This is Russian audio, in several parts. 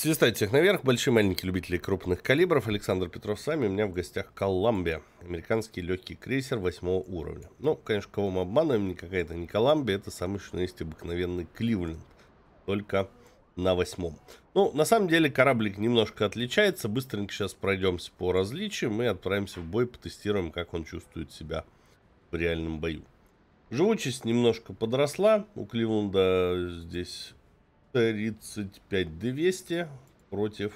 Свистать всех наверх. Большие маленькие любители крупных калибров. Александр Петров с вами. У меня в гостях Колумбия. Американский легкий крейсер восьмого уровня. Ну, конечно, кого мы обманываем, никакая это не Колумбия. Это самый, что есть, обыкновенный Кливленд. Только на восьмом. Ну, на самом деле кораблик немножко отличается. Быстренько сейчас пройдемся по различиям и отправимся в бой, потестируем, как он чувствует себя в реальном бою. Живучесть немножко подросла. У Кливленда здесь 35 200 против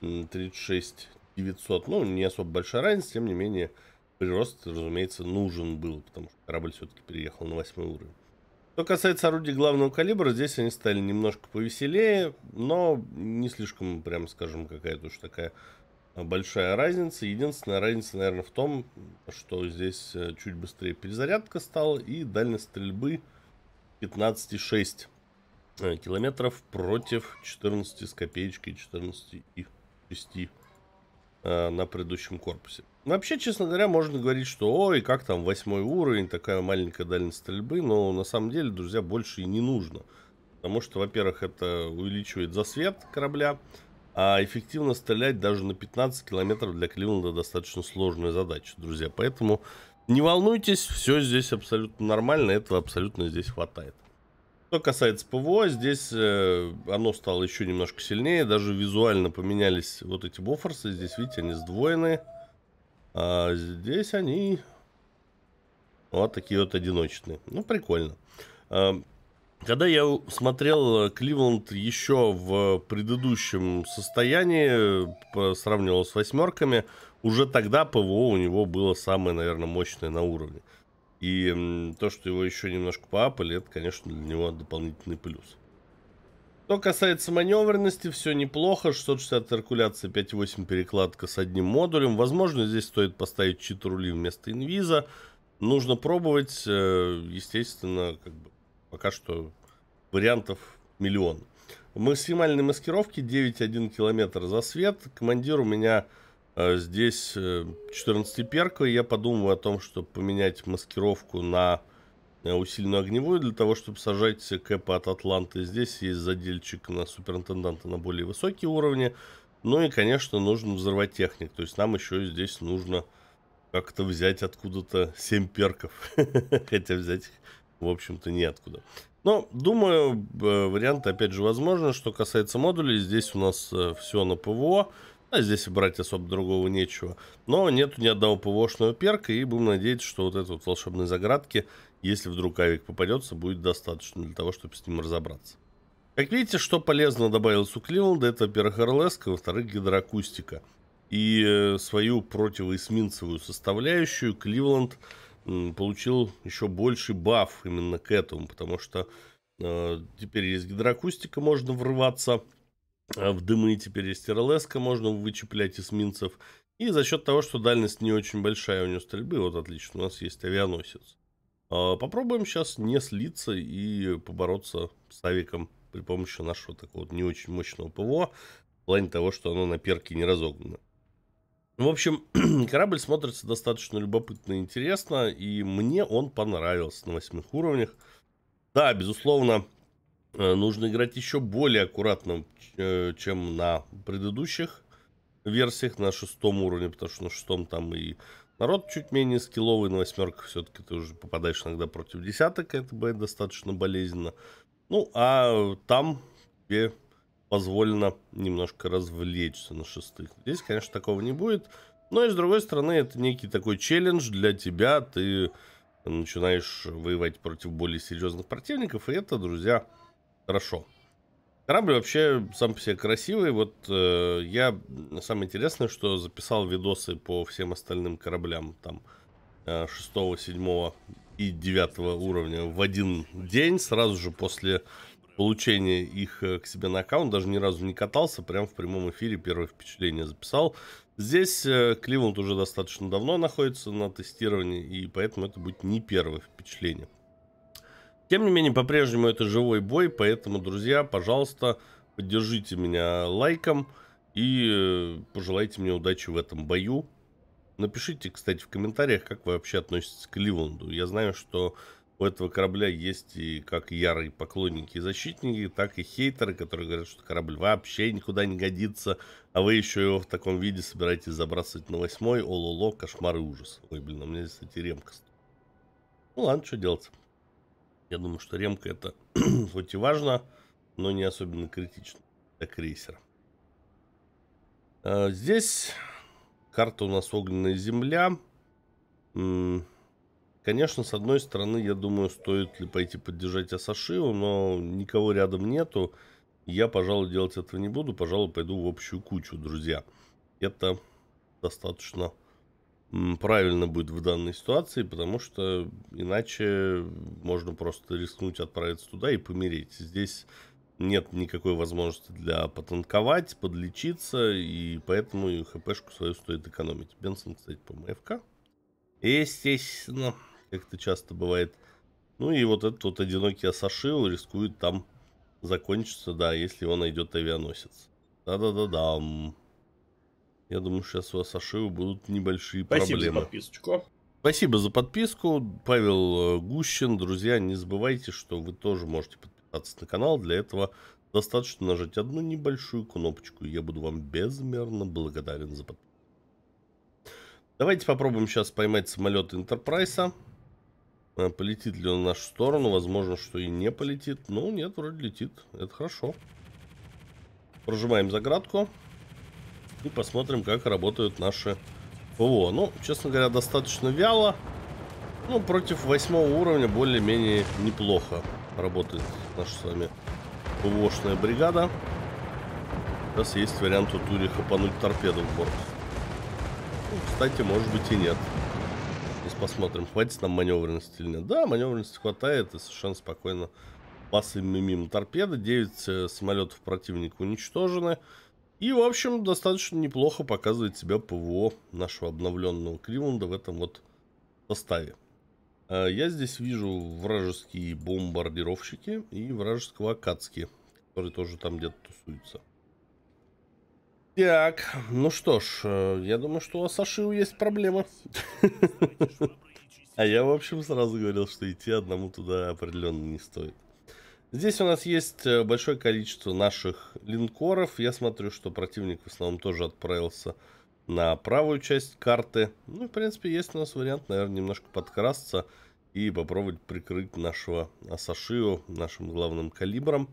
36 900. Ну, не особо большая разница, тем не менее, прирост, разумеется, нужен был, потому что корабль все-таки переехал на 8 уровень. Что касается орудий главного калибра, здесь они стали немножко повеселее, но не слишком, прям скажем, какая-то уж такая а, большая разница. Единственная разница, наверное, в том, что здесь э, чуть быстрее перезарядка стала и дальность стрельбы 15,6 Э, километров против 14 с копеечкой 14 и 6 э, на предыдущем корпусе. Вообще, честно говоря, можно говорить, что ой, как там восьмой уровень, такая маленькая дальность стрельбы, но на самом деле, друзья, больше и не нужно. Потому что, во-первых, это увеличивает засвет корабля, а эффективно стрелять даже на 15 километров для Кливленда достаточно сложная задача, друзья. Поэтому не волнуйтесь, все здесь абсолютно нормально, этого абсолютно здесь хватает. Что касается ПВО, здесь э, оно стало еще немножко сильнее. Даже визуально поменялись вот эти буферсы. Здесь, видите, они сдвоенные, А здесь они вот такие вот одиночные. Ну, прикольно. Э, когда я смотрел Кливленд еще в предыдущем состоянии, сравнивал с восьмерками, уже тогда ПВО у него было самое, наверное, мощное на уровне. И то, что его еще немножко поапали, это, конечно, для него дополнительный плюс. Что касается маневренности, все неплохо. 660 циркуляция, 5.8 перекладка с одним модулем. Возможно, здесь стоит поставить чит рули вместо инвиза. Нужно пробовать, э, естественно, как бы пока что вариантов миллион. Максимальной маскировки 9,1 километр за свет. Командир у меня Э, здесь 14 э, перка, и я подумал о том, чтобы поменять маскировку на э, усиленную огневую, для того, чтобы сажать кэпа от Атланты. Здесь есть задельчик на суперинтенданта на более высокие уровни. Ну и, конечно, нужен взрывотехник. То есть нам еще здесь нужно как-то взять откуда-то 7 перков. Хотя взять их, в общем-то, неоткуда. Но, думаю, вариант, опять же, возможен. Что касается модулей, здесь у нас все на ПВО. А здесь брать особо другого нечего. Но нету ни одного ПВОшного перка, и будем надеяться, что вот этой вот волшебной заградки, если вдруг авик попадется, будет достаточно для того, чтобы с ним разобраться. Как видите, что полезно добавилось у Кливленда, это, во-первых, РЛС, во-вторых, гидроакустика. И э, свою противоэсминцевую составляющую Кливленд получил еще больший баф именно к этому, потому что э, теперь есть гидроакустика, можно врываться Э, в дымы теперь есть РЛС-ка, можно вычеплять эсминцев. И за счет того, что дальность не очень большая у него стрельбы, вот отлично, у нас есть авианосец. А, попробуем сейчас не слиться и побороться с авиком при помощи нашего такого не очень мощного ПВО, в плане того, что оно на перке не разогнано. В общем, корабль смотрится достаточно любопытно и интересно, и мне он понравился на восьмых уровнях. Да, безусловно, Э, нужно играть еще более аккуратно, э, чем на предыдущих версиях на шестом уровне, потому что на шестом там и народ чуть менее скилловый, на восьмерках все-таки ты уже попадаешь иногда против десяток, это бывает достаточно болезненно. Ну, а там тебе позволено немножко развлечься на шестых. Здесь, конечно, такого не будет, но и с другой стороны, это некий такой челлендж для тебя, ты начинаешь воевать против более серьезных противников, и это, друзья, Хорошо. Корабль вообще сам по себе красивый. Вот э, я самое интересное, что записал видосы по всем остальным кораблям там э, 6, 7 и 9 уровня в один день, сразу же после получения их э, к себе на аккаунт, даже ни разу не катался, прям в прямом эфире первое впечатление записал. Здесь э, уже достаточно давно находится на тестировании, и поэтому это будет не первое впечатление. Тем не менее, по-прежнему это живой бой, поэтому, друзья, пожалуйста, поддержите меня лайком и э, пожелайте мне удачи в этом бою. Напишите, кстати, в комментариях, как вы вообще относитесь к Ливанду. Я знаю, что у этого корабля есть и как ярые поклонники и защитники, так и хейтеры, которые говорят, что корабль вообще никуда не годится, а вы еще его в таком виде собираетесь забрасывать на восьмой, ололо, кошмар и ужас. Ой, блин, у меня здесь, кстати, ремка. Ну ладно, что делать. Я думаю, что ремка это хоть и важно, но не особенно критично для крейсера. А, здесь карта у нас огненная земля. Конечно, с одной стороны, я думаю, стоит ли пойти поддержать Асашиу, но никого рядом нету. Я, пожалуй, делать этого не буду. Пожалуй, пойду в общую кучу, друзья. Это достаточно правильно будет в данной ситуации, потому что иначе можно просто рискнуть отправиться туда и помереть. Здесь нет никакой возможности для потанковать, подлечиться, и поэтому и хпшку свою стоит экономить. Бенсон, кстати, по МФК. Естественно, как это часто бывает. Ну и вот этот вот одинокий Асашил рискует там закончиться, да, если он найдет авианосец. Да-да-да-дам. -да -да дам да да я думаю, сейчас у вас ошибок будут небольшие Спасибо проблемы. Спасибо за подписочку. Спасибо за подписку. Павел э, Гущин. Друзья, не забывайте, что вы тоже можете подписаться на канал. Для этого достаточно нажать одну небольшую кнопочку. Я буду вам безмерно благодарен за подписку. Давайте попробуем сейчас поймать самолет Интерпрайса. Э, полетит ли он в нашу сторону? Возможно, что и не полетит. Ну, нет, вроде летит. Это хорошо. Прожимаем заградку и посмотрим, как работают наши ПВО. Ну, честно говоря, достаточно вяло. Ну, против восьмого уровня более-менее неплохо работает наша с вами ПВОшная бригада. Сейчас есть вариант у Тури хапануть торпеду в борт. Ну, кстати, может быть и нет. Сейчас посмотрим, хватит нам маневренности или нет. Да, маневренности хватает и совершенно спокойно пасами мимо торпеды. 9 э, самолетов противника уничтожены. И, в общем, достаточно неплохо показывает себя ПВО нашего обновленного Кливленда в этом вот составе. А, я здесь вижу вражеские бомбардировщики и вражеского Акацки, который тоже там где-то тусуется. Так, ну что ж, э, я думаю, что у Асашиу есть проблема. А я, в общем, сразу говорил, что идти одному туда определенно не стоит. Здесь у нас есть э, большое количество наших линкоров. Я смотрю, что противник в основном тоже отправился на правую часть карты. Ну, в принципе, есть у нас вариант, наверное, немножко подкрасться и попробовать прикрыть нашего Асашио нашим главным калибром.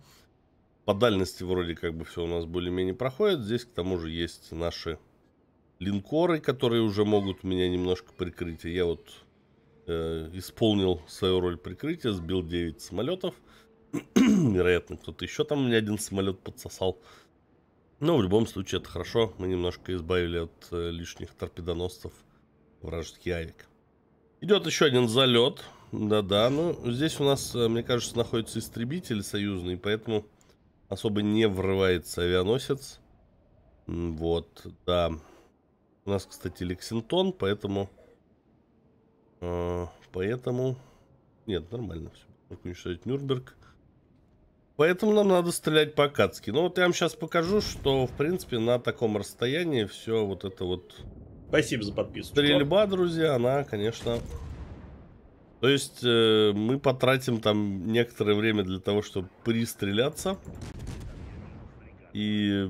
По дальности вроде как бы все у нас более-менее проходит. Здесь к тому же есть наши линкоры, которые уже могут меня немножко прикрыть. Я вот э, исполнил свою роль прикрытия, сбил 9 самолетов. Вероятно, кто-то еще там мне один самолет подсосал. Но в любом случае это хорошо. Мы немножко избавили от э, лишних торпедоносцев вражеских авик. Идет еще один залет. Да-да, ну здесь у нас, э, мне кажется, находится истребитель союзный, поэтому особо не врывается авианосец. Вот, да. У нас, кстати, Лексингтон, поэтому... Э, поэтому... Нет, нормально все. Только уничтожать Нюрнберг. Поэтому нам надо стрелять по-кацки. Ну вот я вам сейчас покажу, что в принципе на таком расстоянии все вот это вот... Спасибо за подписку. Стрельба, друзья, она, конечно... То есть э, мы потратим там некоторое время для того, чтобы пристреляться. И...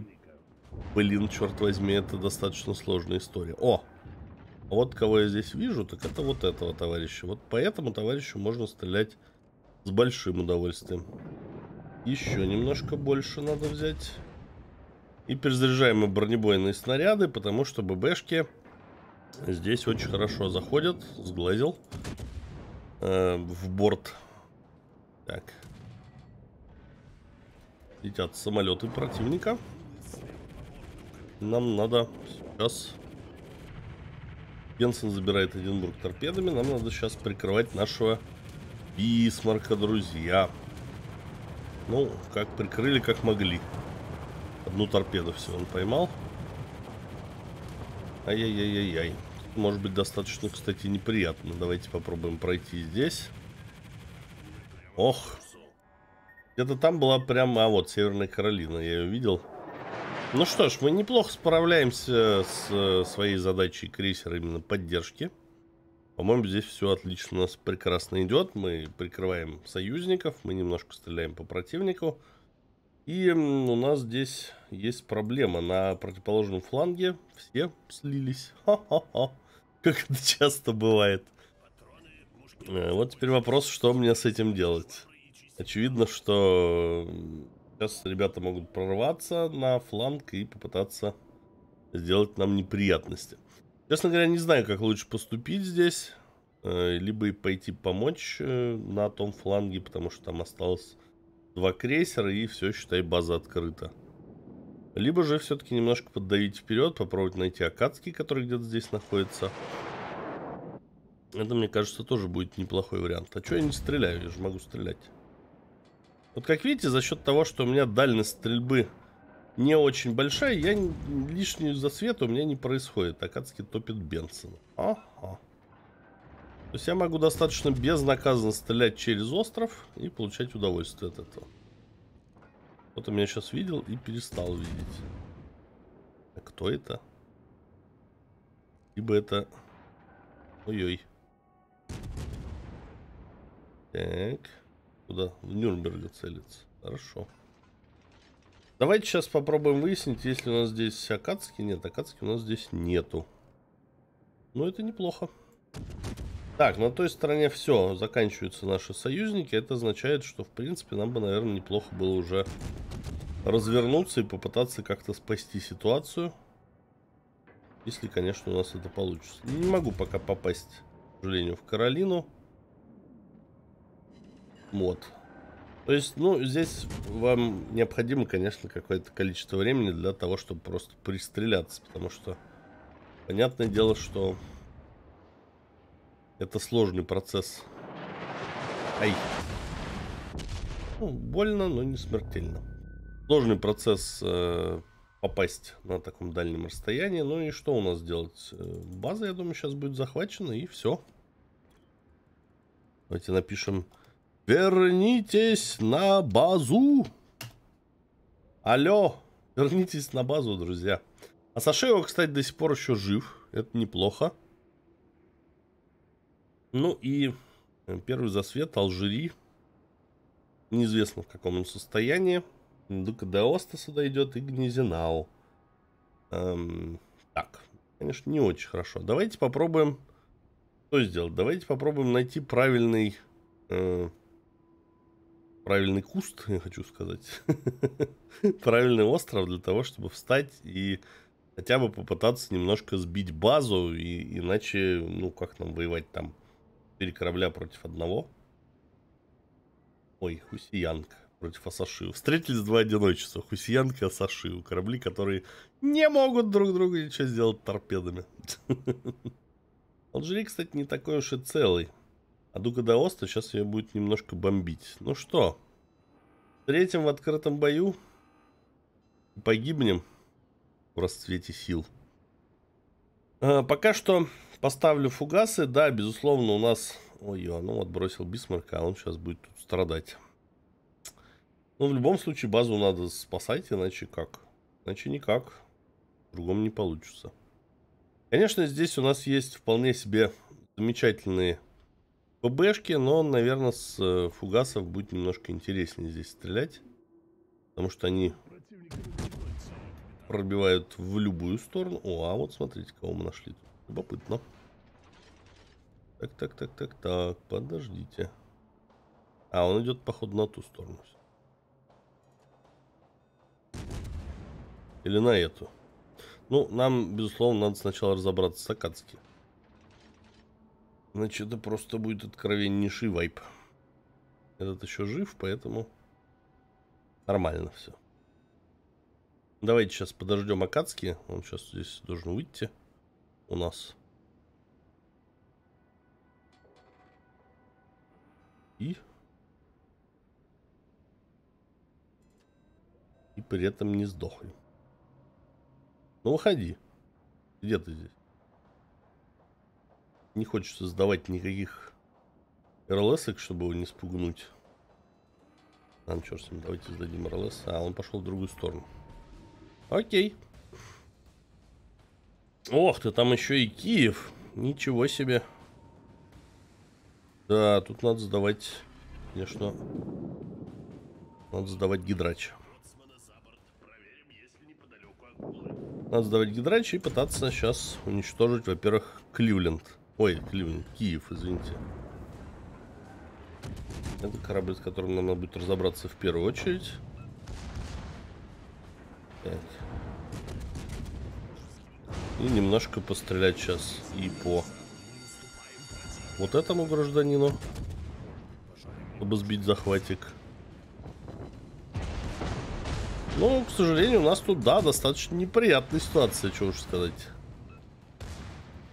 Блин, черт возьми, это достаточно сложная история. О! А вот кого я здесь вижу, так это вот этого товарища. Вот по этому товарищу можно стрелять с большим удовольствием. Еще немножко больше надо взять. И перезаряжаем бронебойные снаряды, потому что ББшки здесь очень хорошо заходят. Сглазил. Э, в борт. Так. Летят самолеты противника. Нам надо сейчас... Йенсен забирает Эдинбург торпедами. Нам надо сейчас прикрывать нашего Бисмарка, друзья. Друзья. Ну, как прикрыли, как могли. Одну торпеду все он поймал. Ай-яй-яй-яй-яй. Может быть достаточно, кстати, неприятно. Давайте попробуем пройти здесь. Ох. Где-то там была прямо, а вот, Северная Каролина, я ее видел. Ну что ж, мы неплохо справляемся с э, своей задачей крейсера именно поддержки. По-моему, здесь все отлично у нас прекрасно идет. Мы прикрываем союзников, мы немножко стреляем по противнику. И у нас здесь есть проблема. На противоположном фланге все слились. Ха-ха-ха. Как это часто бывает. Э, вот теперь вопрос, что мне с этим делать. Очевидно, что сейчас ребята могут прорваться на фланг и попытаться сделать нам неприятности. Честно говоря, не знаю, как лучше поступить здесь. Э, либо пойти помочь э, на том фланге, потому что там осталось два крейсера и все, считай, база открыта. Либо же все-таки немножко поддавить вперед, попробовать найти Акадский, который где-то здесь находится. Это, мне кажется, тоже будет неплохой вариант. А что я не стреляю? Я же могу стрелять. Вот как видите, за счет того, что у меня дальность стрельбы не очень большая, я лишнюю засвету у меня не происходит. Акацки топит Бенсона. Ага. То есть я могу достаточно безнаказанно стрелять через остров и получать удовольствие от этого. Кто-то меня сейчас видел и перестал видеть. А кто это? Либо это... Ой-ой. Так. Куда? В Нюрнберга целится. Хорошо. Хорошо. Давайте сейчас попробуем выяснить, если у нас здесь Акацки. Нет, Акацки у нас здесь нету. Но ну, это неплохо. Так, на той стороне все, заканчиваются наши союзники. Это означает, что, в принципе, нам бы, наверное, неплохо было уже развернуться и попытаться как-то спасти ситуацию. Если, конечно, у нас это получится. Не могу пока попасть, к сожалению, в Каролину. Вот. То есть, ну, здесь вам необходимо, конечно, какое-то количество времени для того, чтобы просто пристреляться, потому что понятное дело, что это сложный процесс. Ай. Ну, больно, но не смертельно. Сложный процесс э, попасть на таком дальнем расстоянии. Ну и что у нас делать? Э, база, я думаю, сейчас будет захвачена, и все. Давайте напишем Вернитесь на базу. Алло, вернитесь на базу, друзья. А Сашева, кстати, до сих пор еще жив. Это неплохо. Ну и э, первый засвет Алжири. Неизвестно в каком он состоянии. Дука Деоста сюда идет и Гнезинау. Эм, так, конечно, не очень хорошо. Давайте попробуем... Что сделать? Давайте попробуем найти правильный... Э, правильный куст, я хочу сказать, правильный остров для того, чтобы встать и хотя бы попытаться немножко сбить базу, и, иначе, ну, как нам воевать там? Четыре корабля против одного. Ой, Хусиянка против Асашиу. Встретились два одиночества, Хусиянка и Асашиу. Корабли, которые не могут друг друга ничего сделать торпедами. Алжирик, кстати, не такой уж и целый. А Дуга Даоста сейчас ее будет немножко бомбить. Ну что, третьим в открытом бою погибнем в расцвете сил. А, пока что поставлю фугасы. Да, безусловно, у нас... Ой, ну бросил Бисмарка, а он сейчас будет тут страдать. Ну, в любом случае, базу надо спасать, иначе как? Иначе никак. Другом не получится. Конечно, здесь у нас есть вполне себе замечательные ПБшки, но, наверное, с э, фугасов будет немножко интереснее здесь стрелять. Потому что они пробивают в любую сторону. О, а вот смотрите, кого мы нашли. Любопытно. Так, так, так, так, так, подождите. А, он идет, походу, на ту сторону. Или на эту. Ну, нам, безусловно, надо сначала разобраться с Акацки. Значит, это просто будет откровеннейший вайп. Этот еще жив, поэтому нормально все. Давайте сейчас подождем Акацки. Он сейчас здесь должен выйти у нас. И... И при этом не сдохли. Ну, уходи. Где ты здесь? Не хочется сдавать никаких рлс чтобы его не спугнуть. Нам черт с ним, давайте сдадим РЛС. А, он пошел в другую сторону. Окей. Ох ты, там еще и Киев. Ничего себе. Да, тут надо сдавать, конечно, надо сдавать гидрач. Надо сдавать гидрач и пытаться сейчас уничтожить, во-первых, Кливленд. Ой, Кливен, Киев, извините. Это корабль, с которым нам надо будет разобраться в первую очередь. Так. И немножко пострелять сейчас и по вот этому гражданину, чтобы сбить захватик. Ну, к сожалению, у нас тут, да, достаточно неприятная ситуация, чего уж сказать.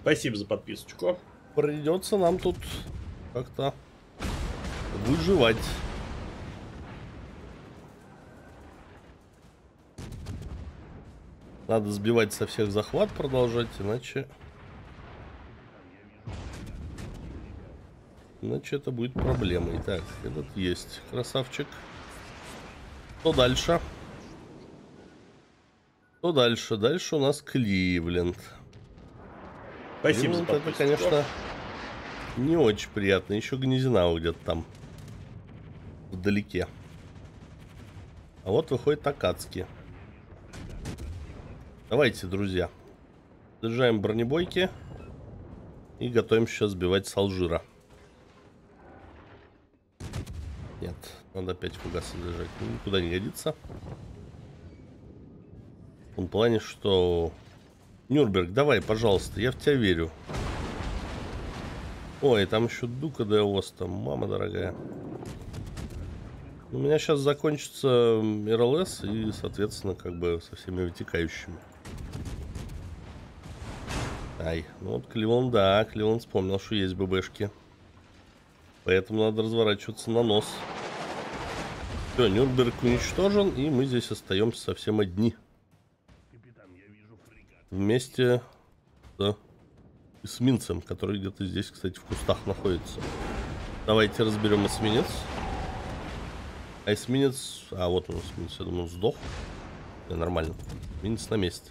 Спасибо за подписочку. Придется нам тут как-то выживать. Надо сбивать со всех захват, продолжать, иначе... Иначе это будет проблемой. Так, этот есть. Красавчик. Что дальше? Что дальше? Дальше у нас Кливленд. Спасибо ну, за Это, конечно, не очень приятно. Еще гнезина где-то там вдалеке. А вот выходит Акацки. Давайте, друзья. Заряжаем бронебойки. И готовим сейчас сбивать с Алжира. Нет, надо опять фугасы заряжать. Ну, никуда не годится. В том плане, что Нюрберг, давай, пожалуйста, я в тебя верю. Ой, там еще Дука де Оста, мама дорогая. У меня сейчас закончится РЛС и, соответственно, как бы со всеми вытекающими. Ай, ну вот Кливон, да, Кливон вспомнил, что есть ББшки. Поэтому надо разворачиваться на нос. Все, Нюрнберг уничтожен, и мы здесь остаемся совсем одни вместе с эсминцем, который где-то здесь, кстати, в кустах находится. Давайте разберем эсминец. А эсминец... А, вот он эсминец, я думаю, сдох. Да, нормально. Эсминец на месте.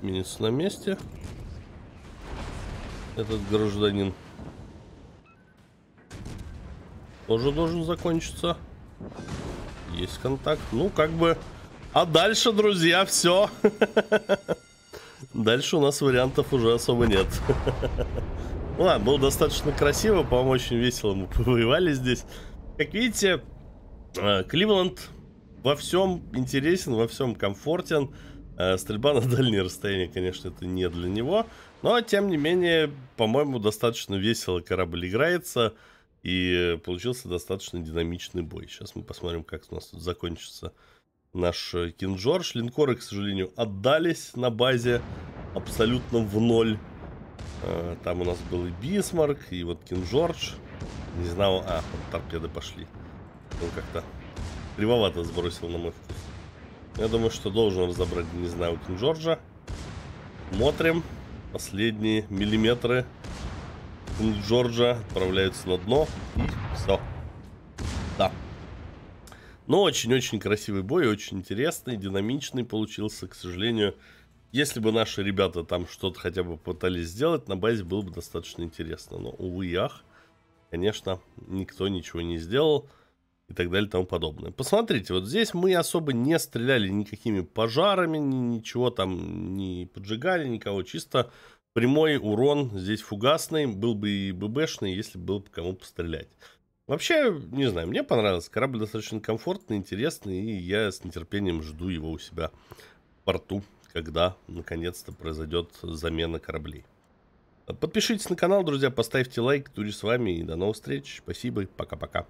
Эсминец на месте. Этот гражданин тоже должен закончиться. Есть контакт. Ну, как бы а дальше, друзья, все. Дальше у нас вариантов уже особо нет. ладно, было достаточно красиво, по-моему, очень весело мы повоевали здесь. Как видите, э, Кливленд во всем интересен, во всем комфортен. Э, стрельба на дальние расстояния, конечно, это не для него. Но, тем не менее, по-моему, достаточно весело корабль играется. И получился достаточно динамичный бой. Сейчас мы посмотрим, как у нас тут закончится наш Кинжорж. Э, Линкоры, к сожалению, отдались на базе абсолютно в ноль. Э, там у нас был и Бисмарк, и вот Кинжорж. Не знал, а, вот торпеды пошли. Он как-то кривовато сбросил на мой вкус. Я думаю, что должен разобрать, не знаю, Кинжорджа. Смотрим. Последние миллиметры Джорджа отправляются на дно. И все. Но очень-очень красивый бой, очень интересный, динамичный получился, к сожалению. Если бы наши ребята там что-то хотя бы пытались сделать, на базе было бы достаточно интересно. Но, увы и ах, конечно, никто ничего не сделал и так далее и тому подобное. Посмотрите, вот здесь мы особо не стреляли никакими пожарами, ничего там не поджигали, никого. Чисто прямой урон здесь фугасный, был бы и ББшный, если было бы кому пострелять. Вообще, не знаю, мне понравилось. Корабль достаточно комфортный, интересный, и я с нетерпением жду его у себя в порту, когда наконец-то произойдет замена кораблей. Подпишитесь на канал, друзья, поставьте лайк, тури с вами и до новых встреч. Спасибо, пока-пока.